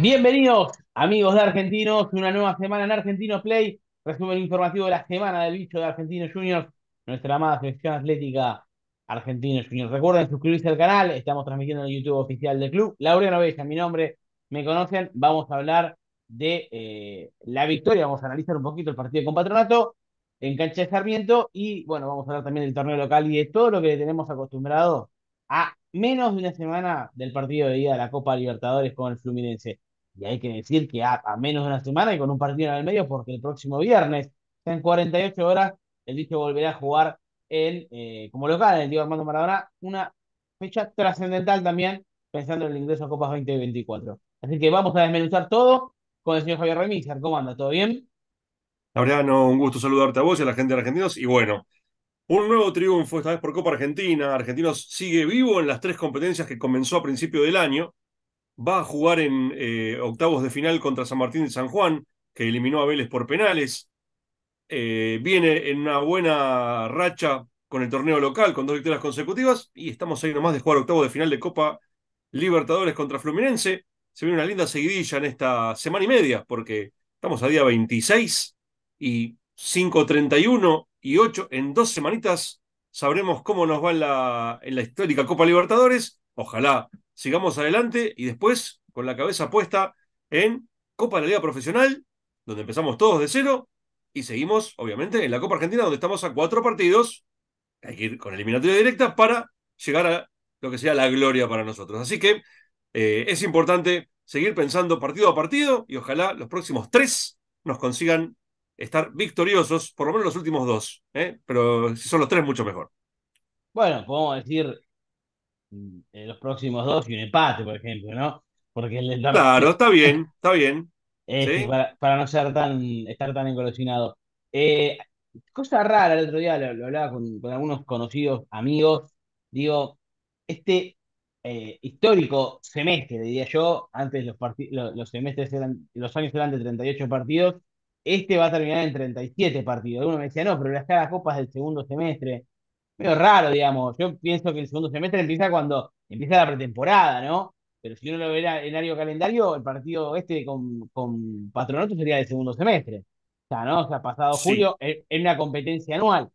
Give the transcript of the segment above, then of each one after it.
Bienvenidos, amigos de Argentinos, una nueva semana en Argentino Play. Resumen informativo de la semana del bicho de Argentino Juniors, nuestra amada selección atlética Argentinos Juniors. Recuerden suscribirse al canal, estamos transmitiendo en el YouTube oficial del club. Laura Bella, mi nombre, me conocen, vamos a hablar de eh, la victoria, vamos a analizar un poquito el partido con Patronato en cancha de Sarmiento y bueno, vamos a hablar también del torneo local y de todo lo que tenemos acostumbrado a menos de una semana del partido de ida de la Copa Libertadores con el Fluminense. Y hay que decir que a, menos de una semana y con un partido en el medio porque el próximo viernes, en 48 horas, el dicho volverá a jugar en, eh, como local, el Diego Armando Maradona, una fecha trascendental también, pensando en el ingreso a Copas 2024. Así que vamos a desmenuzar todo con el señor Javier Ramírez ¿Cómo anda? ¿Todo bien? Laureano, un gusto saludarte a vos y a la gente de Argentinos. Y bueno, un nuevo triunfo, esta vez por Copa Argentina. Argentinos sigue vivo en las tres competencias que comenzó a principio del año. Va a jugar en eh, octavos de final contra San Martín de San Juan, que eliminó a Vélez por penales. Eh, viene en una buena racha con el torneo local, con dos victorias consecutivas, y estamos ahí nomás de jugar octavo de final de Copa Libertadores contra Fluminense. Se viene una linda seguidilla en esta semana y media, porque estamos a día 26 y 5.31 y 8 en dos semanitas. Sabremos cómo nos va en la, en la histórica Copa Libertadores. Ojalá sigamos adelante y después con la cabeza puesta en Copa de la Liga Profesional, donde empezamos todos de cero y seguimos, obviamente, en la Copa Argentina, donde estamos a cuatro partidos. Hay que ir con eliminatoria directa para llegar a lo que sea la gloria para nosotros. Así que eh, es importante seguir pensando partido a partido y ojalá los próximos tres nos consigan estar victoriosos, por lo menos los últimos dos. ¿eh? Pero si son los tres, mucho mejor. Bueno, podemos decir mm, eh, los próximos dos y un empate, por ejemplo, ¿no? Porque Claro, está bien, está bien para, no ser tan, estar tan encolocinado. Eh, cosa rara, el otro día lo, hablaba con, algunos conocidos amigos, digo, este eh, histórico semestre, diría yo, antes los, partidos los, semestres eran, los años eran de 38 partidos, este va a terminar en 37 partidos. Uno me decía, no, pero las cada copas del segundo semestre, medio raro, digamos, yo pienso que el segundo semestre empieza cuando empieza la pretemporada, ¿no? Pero si uno lo ve en área calendario, el partido este con, con Patronato sería de segundo semestre. O sea, ¿no? O sea, pasado julio, eh, en, una competencia anual.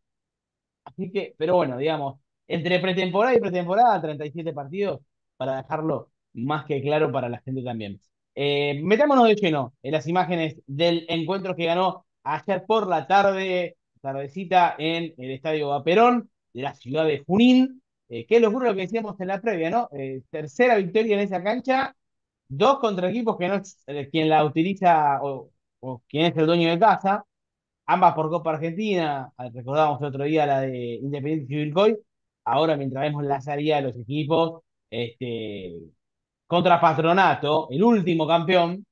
Así que, pero bueno, digamos, entre pretemporada y pretemporada, 37 partidos, para dejarlo más que claro para la gente también. Eh, metámonos de lleno en las imágenes del encuentro que ganó ayer por la tarde, tardecita, en el Estadio Vaperón de la ciudad de Junín. Eh, qué locura lo que decíamos en la previa, ¿no? Eh, tercera victoria en esa cancha, dos contra equipos que no es eh, quien la utiliza o, quien es el dueño de casa, ambas por Copa Argentina, ah, recordábamos el otro día la de Independiente Chivilcoy, ahora mientras vemos la salida de los equipos, este, contra Patronato, el último campeón,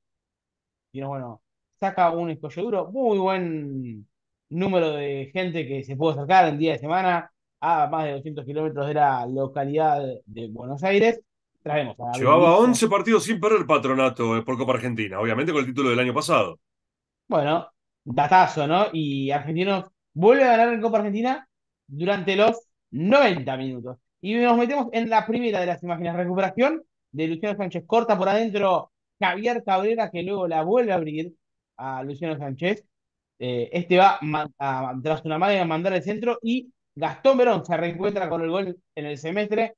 bueno, saca un escollo muy buen número de gente que se pudo sacar en día de semana, a más de 200 kilómetros de la localidad de Buenos Aires. Traemos a Llevaba 11 partidos sin perder el patronato por Copa Argentina, obviamente con el título del año pasado. Bueno, datazo, ¿no? Y Argentinos vuelve a ganar en Copa Argentina durante los 90 minutos. Y nos metemos en la primera de las imágenes, recuperación de Luciano Sánchez. Corta por adentro Javier Cabrera, que luego la vuelve a abrir a Luciano Sánchez. Eh, este va a, tras una madre a mandar el centro y Gastón Verón se reencuentra con el gol en el semestre,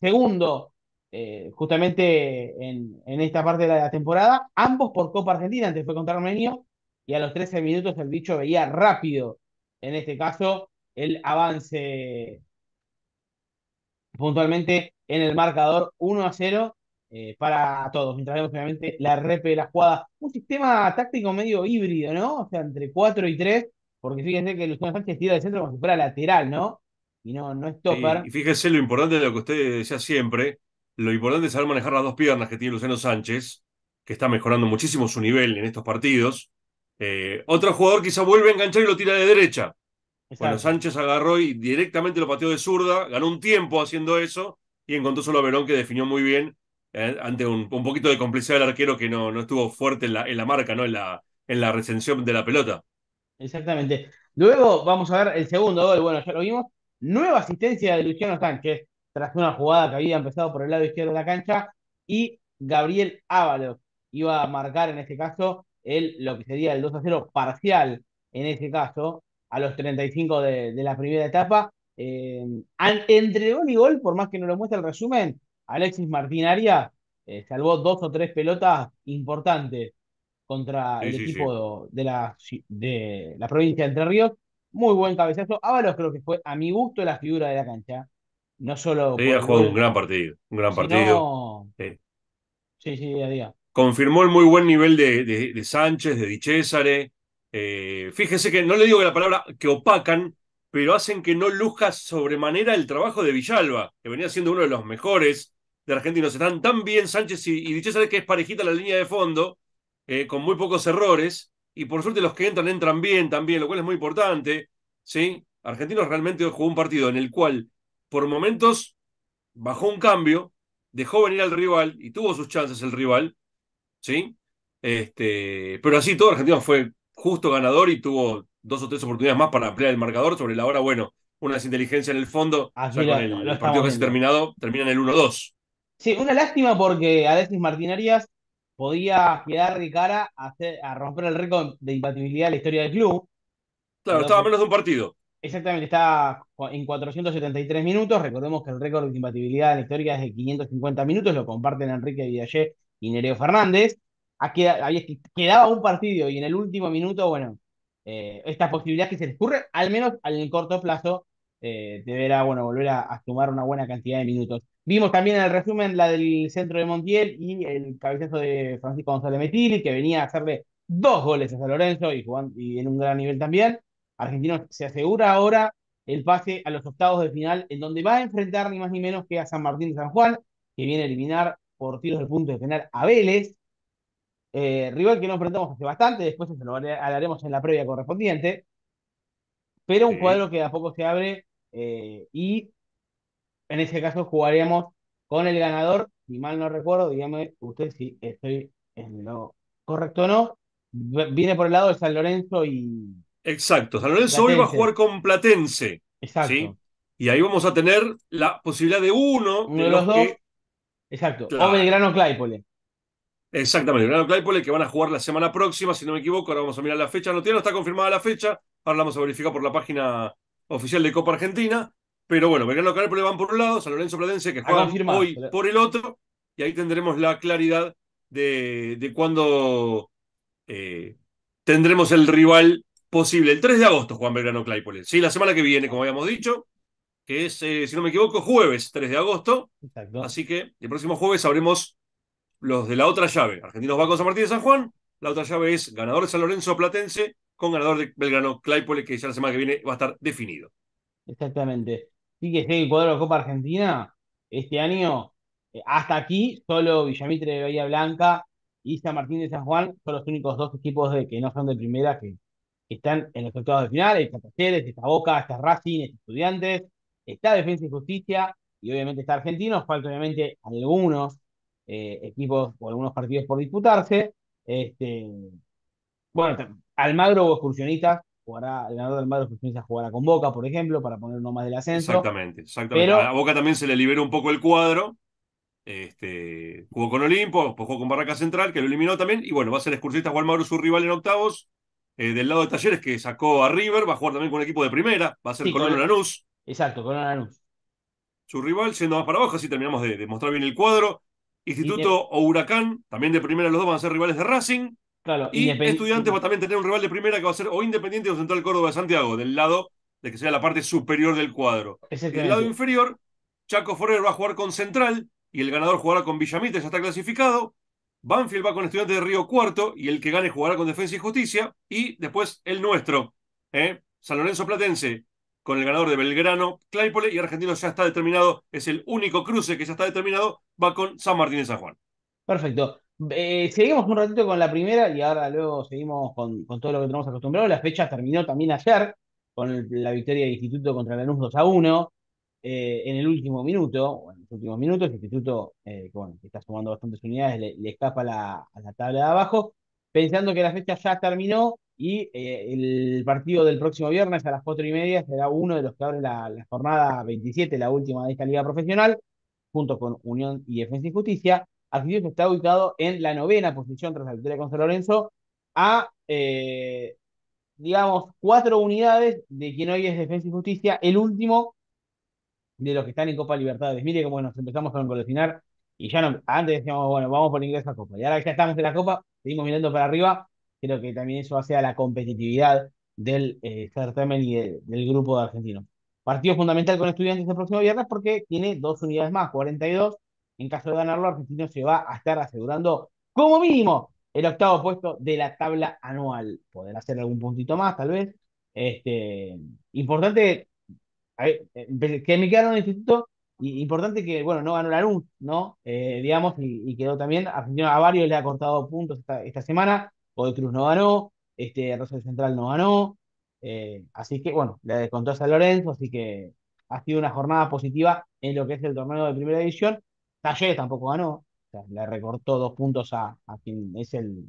segundo eh, justamente en, esta parte de la temporada, ambos por Copa Argentina, antes fue contra Armenio, y a los 13 minutos el bicho veía rápido, en este caso, el avance puntualmente en el marcador 1 a 0 eh, para todos, mientras vemos obviamente la repe de la jugada, un sistema táctico medio híbrido, ¿no? O sea, entre 4 y 3, porque fíjense que Luciano Sánchez tira de centro como si fuera lateral, ¿no? Y no, no es topper. Y, fíjense lo importante de lo que usted decía siempre, lo importante es saber manejar las dos piernas que tiene Luciano Sánchez, que está mejorando muchísimo su nivel en estos partidos. Eh, otro jugador quizá vuelve a enganchar y lo tira de derecha. Bueno, Sánchez agarró y directamente lo pateó de zurda, ganó un tiempo haciendo eso y encontró solo a Verón que definió muy bien eh, ante un, poquito de complicidad del arquero que no, no estuvo fuerte en la, en la marca, ¿no? En la, en la recensión de la pelota. Exactamente. Luego vamos a ver el segundo gol, bueno, ya lo vimos. Nueva asistencia de Luciano Sánchez tras una jugada que había empezado por el lado izquierdo de la cancha y Gabriel Ábalos iba a marcar en este caso el, lo que sería el 2 a 0 parcial en este caso a los 35 de, de la primera etapa. Eh, entre gol y gol, por más que no lo muestre el resumen, Alexis Martinaria Arias eh, salvó dos o tres pelotas importantes contra el equipo De, la, de la provincia de Entre Ríos. Muy buen cabezazo. Ábalos creo que fue, a mi gusto, la figura de la cancha. No solo. ha jugado un gran partido. Un gran partido. Sí, sí, día Confirmó el muy buen nivel de, Sánchez, de Di eh, fíjese que no le digo la palabra que opacan, pero hacen que no luzca sobremanera el trabajo de Villalba, que venía siendo uno de los mejores de Argentinos. Están tan bien Sánchez y, y que es parejita la línea de fondo, eh, con muy pocos errores, y por suerte los que entran, entran bien también, lo cual es muy importante, ¿sí? Argentinos realmente jugó un partido en el cual, por momentos, bajó un cambio, dejó venir al rival, y tuvo sus chances el rival, ¿sí? Este, pero así todo Argentinos fue justo ganador y tuvo dos o tres oportunidades más para ampliar el marcador sobre la hora, bueno, una inteligencia en el fondo, ah, ya con el, partido casi terminado, termina en el 1-2. Sí, una lástima porque Alexis Martín Arias podía quedar de a, romper el récord de impatibilidad de la historia del club. Claro, estaba menos de un partido. Exactamente, está en 473 minutos. Recordemos que el récord de impatibilidad en la historia es de 550 minutos, lo comparten Enrique Villallé y Nereo Fernández. quedaba un partido y en el último minuto, bueno, eh, esta posibilidad que se les ocurre, al menos en el corto plazo, eh, deberá bueno, volver a, a, sumar una buena cantidad de minutos. Vimos también en el resumen la del centro de Montiel y el cabezazo de Francisco González Metili, que venía a hacerle dos goles a San Lorenzo y, y en un gran nivel también. Argentino se asegura ahora el pase a los octavos de final, en donde va a enfrentar ni más ni menos que a San Martín de San Juan, que viene a eliminar por tiros de punto de penal a Vélez, eh, rival que no enfrentamos hace bastante, después se lo hablaremos en la previa correspondiente, pero un cuadro que a poco se abre eh, y en ese caso jugaríamos con el ganador, si mal no recuerdo, dígame usted si estoy en lo correcto o no. Viene por el lado de San Lorenzo y. Exacto, San Lorenzo hoy va a jugar con Platense. Exacto. Y ahí vamos a tener la posibilidad de uno, de, los, dos. Exacto, o Belgrano Claypole. Exactamente, Belgrano Claipole que van a jugar la semana próxima, si no me equivoco. Ahora vamos a mirar la fecha. No tiene, está confirmada la fecha. Ahora la vamos a verificar por la página oficial de Copa Argentina. Pero bueno, Belgrano Carpole van por un lado, San Lorenzo Platense que juega hoy por el otro, y ahí tendremos la claridad de, cuándo eh, tendremos el rival posible. El 3 de agosto, Juan Belgrano Claypole. Sí, la semana que viene, como habíamos dicho, que es, eh, si no me equivoco, jueves 3 de agosto. Exacto. Así que el próximo jueves sabremos los de la otra llave. Argentinos va con San Martín de San Juan. La otra llave es ganador de San Lorenzo Platense con ganador de Belgrano Claypole, que ya la semana que viene va a estar definido. Exactamente que en el cuadro de la Copa Argentina, este año, eh, hasta aquí, solo Villamitre de Bahía Blanca y San Martín de San Juan son los únicos dos equipos de, que no son de primera que, están en los octavos de final. Está Talleres, está Boca, está Racing, Estudiantes, está Defensa y Justicia y obviamente está Argentinos. Falta obviamente algunos eh, equipos o algunos partidos por disputarse. Este, bueno, Almagro o excursionistas jugará, ganador del Madre comienza a jugará con Boca, por ejemplo, para poner uno más del ascenso. Exactamente, exactamente. A Boca también se le liberó un poco el cuadro. Este, jugó con Olimpo, jugó con Barraca Central, que lo eliminó también. Y bueno, va a ser excursista Juan Mauro, su rival en octavos. Eh, del lado de Talleres, que sacó a River, va a jugar también con un equipo de primera, va a ser con... Lanús. Exacto, Colón Lanús. Su rival, siendo más para abajo, así terminamos de, mostrar bien el cuadro. Instituto o Huracán, también de primera los dos van a ser rivales de Racing. Claro, y estudiante va pues, también tener un rival de primera que va a ser o Independiente o Central Córdoba de Santiago, del lado de que sea la parte superior del cuadro. del lado inferior, Chaco Forer va a jugar con Central y el ganador jugará con Villamita, ya está clasificado. Banfield va con Estudiantes de Río Cuarto y el que gane jugará con Defensa y Justicia. Y después el nuestro, ¿eh? San Lorenzo Platense, con el ganador de Belgrano, Claypole y Argentino ya está determinado, es el único cruce que ya está determinado, va con San Martín y San Juan. Perfecto. Eh, seguimos un ratito con la primera y ahora luego seguimos con, todo lo que tenemos acostumbrado. La fecha terminó también ayer con la victoria del Instituto contra Lanús 2 a 1. Eh, en el último minuto, en los últimos minutos, el Instituto, eh, que, está sumando bastantes unidades, le, escapa a la tabla de abajo, pensando que la fecha ya terminó y el partido del próximo viernes a las 4 y media será uno de los que abre la, la jornada 27, la última de esta liga profesional, junto con Unión y Defensa y Justicia que está ubicado en la novena posición tras la victoria con San Lorenzo, a, eh, digamos, cuatro unidades de quien hoy es Defensa y Justicia, el último de los que están en Copa Libertades Mire cómo nos empezamos a engolosinar y ya antes decíamos, bueno, vamos por ingresar a Copa. Y ahora que ya estamos en la Copa, seguimos mirando para arriba. Creo que también eso hace a la competitividad del eh, certamen y del grupo de argentinos. Partido fundamental con estudiantes el próximo viernes porque tiene dos unidades más, 42, en caso de ganarlo, Argentino se va a estar asegurando como mínimo el octavo puesto de la tabla anual. Poder hacer algún puntito más, tal vez. Este, importante eh, que me quedaron en el instituto. importante que, bueno, no ganó la luz, ¿no? Eh, digamos, y, quedó también. Argentino a varios le ha cortado puntos esta, semana. Godoy Cruz no ganó. Este, Rosario Central no ganó. Eh, así que, bueno, le descontó a San Lorenzo. Así que ha sido una jornada positiva en lo que es el torneo de primera división. Talleres tampoco ganó, le recortó dos puntos a, quien es el,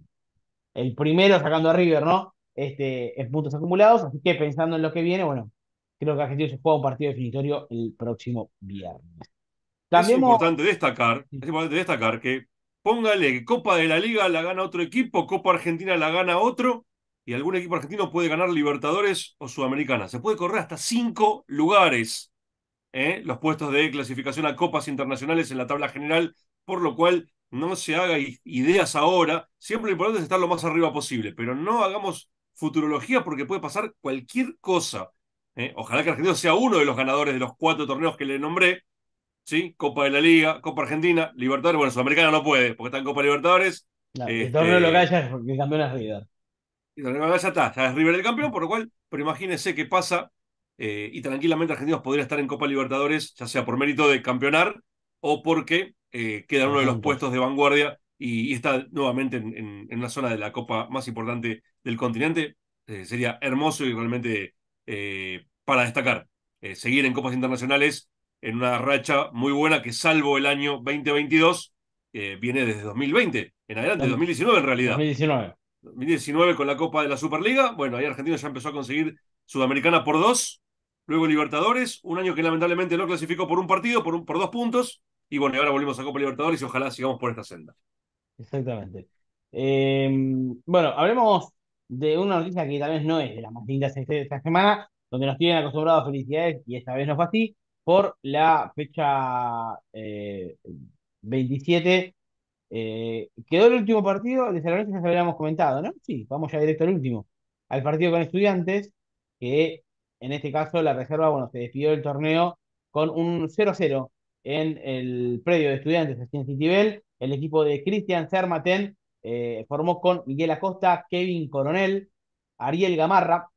el, primero sacando a River, ¿no? Este, en puntos acumulados, así que pensando en lo que viene, bueno, creo que Argentina se juega un partido definitorio el próximo viernes. También importante destacar, es importante destacar que póngale que Copa de la Liga la gana otro equipo, Copa Argentina la gana otro, y algún equipo argentino puede ganar Libertadores o Sudamericana. Se puede correr hasta cinco lugares. ¿eh? los puestos de clasificación a copas internacionales en la tabla general, por lo cual no se haga ideas ahora. Siempre lo importante es estar lo más arriba posible, pero no hagamos futurología porque puede pasar cualquier cosa. ¿eh? Ojalá que Argentina sea uno de los ganadores de los cuatro torneos que le nombré. ¿sí? Copa de la Liga, Copa Argentina, Libertadores. Bueno, Sudamericana no puede porque está en Copa Libertadores. el este, torneo lo que porque el campeón es River. El torneo ya está, ya es River el campeón, por lo cual, pero imagínense qué pasa eh, y tranquilamente Argentinos podría estar en Copa Libertadores, ya sea por mérito de campeonar o porque eh, queda queda uno de los puestos de vanguardia y, está nuevamente en, la zona de la Copa más importante del continente. Eh, sería hermoso y realmente para destacar. seguir en Copas Internacionales en una racha muy buena que salvo el año 2022, viene desde 2020, en adelante, 2019 en realidad. 2019. 2019 con la Copa de la Superliga, bueno, ahí Argentinos ya empezó a conseguir Sudamericana por dos Luego Libertadores, un año que lamentablemente no clasificó por un partido, por, por dos puntos. Y bueno, ahora volvimos a Copa Libertadores y ojalá sigamos por esta senda. Exactamente. Em, bueno, hablemos de una noticia que tal vez no es de las más lindas esta semana, donde nos tienen acostumbrados felicidades y esta vez no fue así, por la fecha 27. Eh, eh, quedó el último partido de la que ya habíamos comentado, ¿no? Sí, vamos ya directo al último, al partido con estudiantes, que en este caso, la reserva, bueno, se despidió del torneo con un 0-0 en el predio de estudiantes de en El equipo de Cristian Sermaten eh, formó con Miguel Acosta, Kevin Coronel, Ariel Gamarra,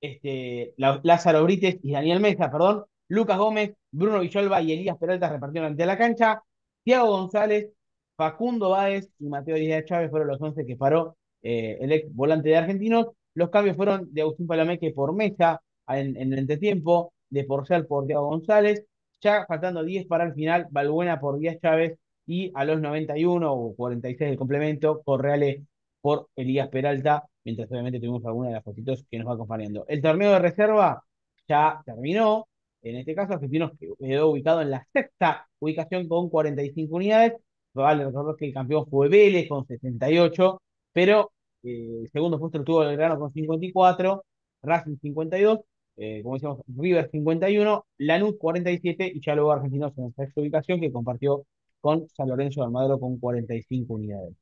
este, Lázaro Brites y Daniel Mesa, perdón, Lucas Gómez, Bruno Villalba y Elías Peralta repartieron ante la cancha, Thiago González, Facundo Báez y Mateo Díaz Chávez fueron los 11 que paró eh, el ex volante de Argentinos. Los cambios fueron de Agustín Palameque por Mesa, en, el entretiempo, de Porcel por Diego González, ya faltando 10 para el final, Balbuena por Díaz Chávez y a los 91 o 46 del complemento, Correale por Elías Peralta, mientras obviamente tuvimos alguna de las fotitos que nos va acompañando. El torneo de reserva ya terminó, en este caso Argentinos quedó ubicado en la sexta ubicación con 45 unidades, vale recordar que el campeón fue Vélez con 68, pero eh, el segundo puesto lo tuvo grano con 54, Racing 52, eh, como decíamos, River 51, Lanús 47 y ya luego Argentinos en sexta ubicación que compartió con San Lorenzo de Almagro con 45 unidades.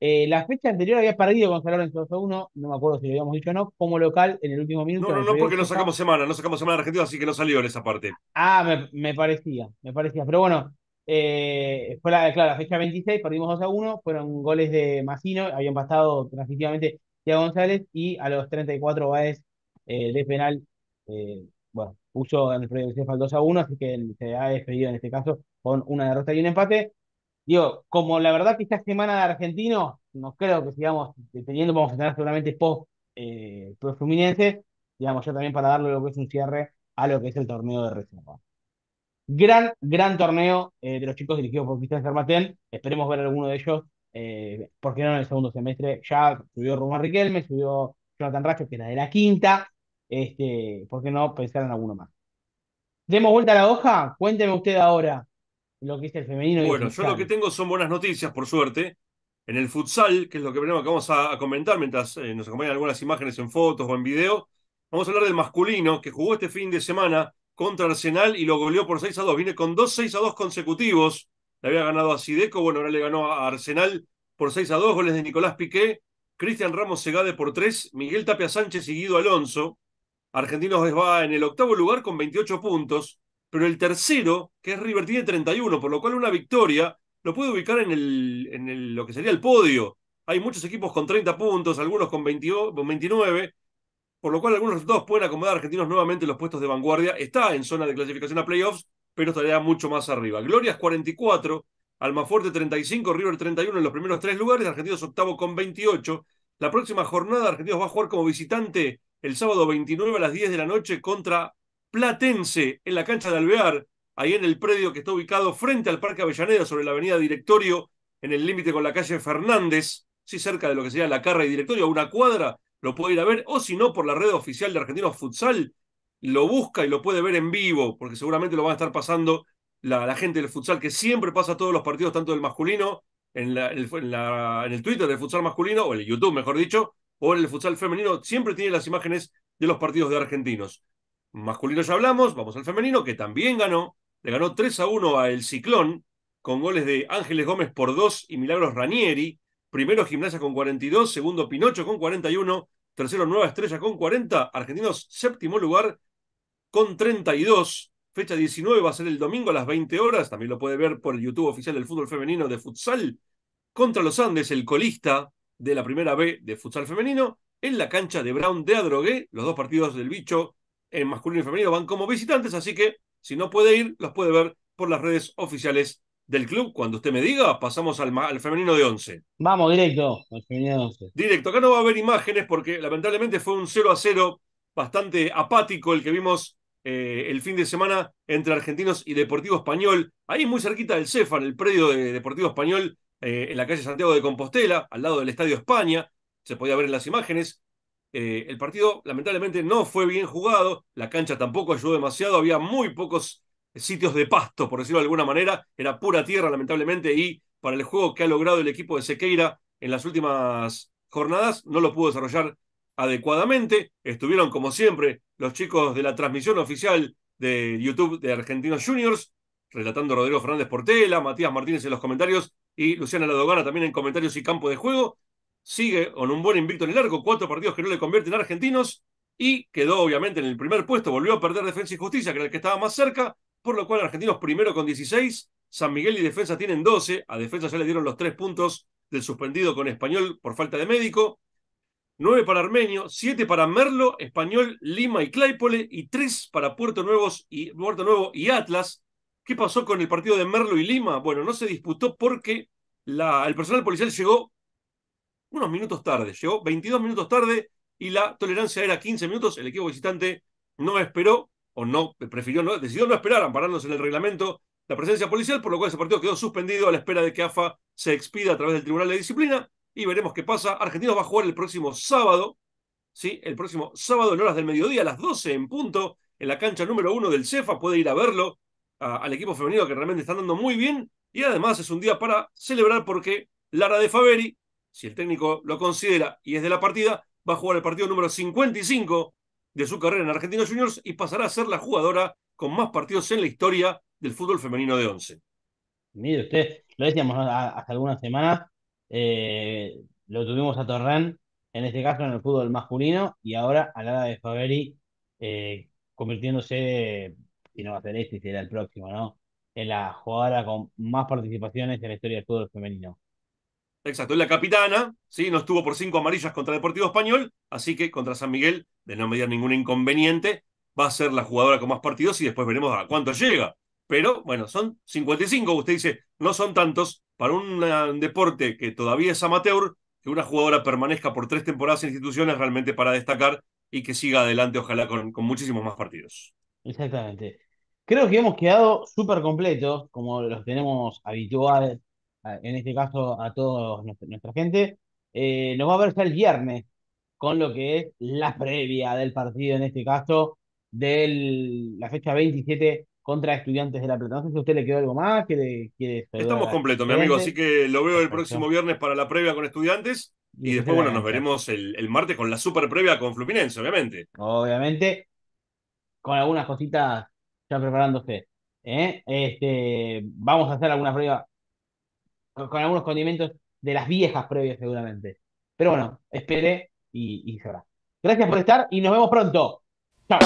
Eh, la fecha anterior había perdido con San Lorenzo 2-1, a no me acuerdo si lo habíamos dicho o no, como local en el último minuto. No, no, no, porque no sacamos semana, no sacamos semana de Argentina, así que no salió en esa parte. Ah, me, parecía, me parecía. Pero bueno, eh, fue la, claro, fecha 26, perdimos 2-1, a fueron goles de Massino, habían pasado transitivamente Tía González y a los 34 Baez eh, de penal, eh, bueno, puso en el Freire Cefal 2 a 1, así que se ha despedido en este caso con una derrota y un empate. Digo, como la verdad que esta semana de argentino, no creo que sigamos teniendo, vamos a tener seguramente post, eh, Fluminense, digamos, yo también para darle lo que es un cierre a lo que es el torneo de reserva. Gran, gran torneo de los chicos dirigidos por Cristian Sarmatén. Esperemos ver alguno de ellos, porque no en el segundo semestre. Ya subió Román Riquelme, subió Jonathan Racho, que era de la quinta. Este, ¿Por qué no pensar en alguno más? Demos vuelta a la hoja. Cuénteme usted ahora lo que es el femenino. Bueno, yo lo que tengo son buenas noticias, por suerte. En el futsal, que es lo que vamos a, comentar mientras eh, nos acompañan algunas imágenes en fotos o en video, vamos a hablar del masculino que jugó este fin de semana contra Arsenal y lo goleó por 6 a 2. Viene con dos 6 a 2 consecutivos. Le había ganado a Sideco, bueno, ahora le ganó a Arsenal por 6 a 2. Goles de Nicolás Piqué, Cristian Ramos Segade por 3, Miguel Tapia Sánchez y Guido Alonso. Argentinos va en el octavo lugar con 28 puntos, pero el tercero, que es River, tiene 31, por lo cual una victoria lo puede ubicar en, lo que sería el podio. Hay muchos equipos con 30 puntos, algunos con 29, por lo cual algunos dos pueden acomodar a argentinos nuevamente en los puestos de vanguardia. Está en zona de clasificación a playoffs, pero estaría mucho más arriba. Glorias 44, Almafuerte 35, River 31 en los primeros tres lugares, Argentinos octavo con 28. La próxima jornada Argentinos va a jugar como visitante el sábado 29 a las 10 de la noche contra Platense en la cancha de Alvear, ahí en el predio que está ubicado frente al Parque Avellaneda, sobre la avenida Directorio, en el límite con la calle Fernández, sí, cerca de lo que sería la carrera y Directorio, a una cuadra, lo puede ir a ver, o si no, por la red oficial de Argentinos Futsal, lo busca y lo puede ver en vivo, porque seguramente lo van a estar pasando la, gente del futsal, que siempre pasa todos los partidos, tanto del masculino, en, la, en el Twitter del futsal masculino, o el YouTube, mejor dicho, o el futsal femenino, siempre tiene las imágenes de los partidos de argentinos. Masculino ya hablamos, vamos al femenino, que también ganó, le ganó 3 a 1 a El Ciclón, con goles de Ángeles Gómez por 2 y Milagros Ranieri, primero Gimnasia con 42, segundo Pinocho con 41, tercero Nueva Estrella con 40, Argentinos séptimo lugar con 32, fecha 19 va a ser el domingo a las 20 horas, también lo puede ver por el YouTube oficial del fútbol femenino de futsal, contra los Andes, el colista de la primera B de futsal femenino en la cancha de Brown de Adrogué. Los dos partidos del bicho en masculino y femenino van como visitantes, así que si no puede ir, los puede ver por las redes oficiales del club. Cuando usted me diga, pasamos al, femenino de 11. Vamos, directo, al femenino de 11. Directo, acá no va a haber imágenes porque lamentablemente fue un 0 a 0 bastante apático el que vimos eh, el fin de semana entre Argentinos y Deportivo Español. Ahí muy cerquita del en el predio de Deportivo Español, eh, en la calle Santiago de Compostela, al lado del Estadio España, se podía ver en las imágenes. Eh, el partido lamentablemente no fue bien jugado, la cancha tampoco ayudó demasiado, había muy pocos sitios de pasto, por decirlo de alguna manera, era pura tierra lamentablemente y para el juego que ha logrado el equipo de Sequeira en las últimas jornadas no lo pudo desarrollar adecuadamente. Estuvieron como siempre los chicos de la transmisión oficial de YouTube de Argentinos Juniors, relatando Rodrigo Fernández Portela, Matías Martínez en los comentarios y Luciana Ladogana también en comentarios y campo de juego. Sigue con un buen invicto en el arco, cuatro partidos que no le convierten a argentinos y quedó obviamente en el primer puesto, volvió a perder Defensa y Justicia, que era el que estaba más cerca, por lo cual Argentinos primero con 16, San Miguel y Defensa tienen 12, a Defensa ya le dieron los tres puntos del suspendido con Español por falta de médico, nueve para Armenio, siete para Merlo, Español, Lima y Claypole y tres para Puerto, Nuevos y, Puerto Nuevo y Atlas, ¿Qué pasó con el partido de Merlo y Lima? Bueno, no se disputó porque el personal policial llegó unos minutos tarde, llegó 22 minutos tarde y la tolerancia era 15 minutos. El equipo visitante no esperó o no prefirió, no, decidió no esperar, amparándose en el reglamento la presencia policial, por lo cual ese partido quedó suspendido a la espera de que AFA se expida a través del Tribunal de Disciplina y veremos qué pasa. Argentinos va a jugar el próximo sábado, ¿sí? El próximo sábado en horas del mediodía, a las 12 en punto, en la cancha número 1 del CEFA. Puede ir a verlo al equipo femenino que realmente está dando muy bien y además es un día para celebrar porque Lara de Faveri, si el técnico lo considera y es de la partida, va a jugar el partido número 55 de su carrera en Argentinos Juniors y pasará a ser la jugadora con más partidos en la historia del fútbol femenino de once Mire usted, lo decíamos hace algunas semanas, eh, lo tuvimos a Torrán, en este caso en el fútbol masculino, y ahora a Lara de Faveri eh, convirtiéndose convirtiéndose si no va a ser este, será el próximo, ¿no? Es la jugadora con más participaciones en la historia del fútbol femenino. Exacto, es la capitana, ¿sí? No estuvo por cinco amarillas contra Deportivo Español, así que contra San Miguel, de no medir ningún inconveniente, va a ser la jugadora con más partidos y después veremos a cuánto llega. Pero bueno, son 55, usted dice, no son tantos para un, eh, deporte que todavía es amateur, que una jugadora permanezca por tres temporadas en instituciones realmente para destacar y que siga adelante, ojalá, con muchísimos más partidos. Exactamente. Creo que hemos quedado súper completos, como los tenemos habituales, en este caso a toda nuestra gente. Eh, nos va a ver el viernes con lo que es la previa del partido, en este caso, de la fecha 27 contra Estudiantes de la Plata. No sé si a usted le quedó algo más. Que Estamos completos, mi amigo, así que lo veo el próximo viernes para la previa con Estudiantes. Y, después, bueno, nos veremos el, el martes con la super previa con Fluminense, obviamente. Obviamente con algunas cositas ya preparándose. ¿eh? Este, vamos a hacer algunas prueba con, algunos condimentos de las viejas previas seguramente. Pero bueno, espere y, y Gracias por estar y nos vemos pronto. Chao.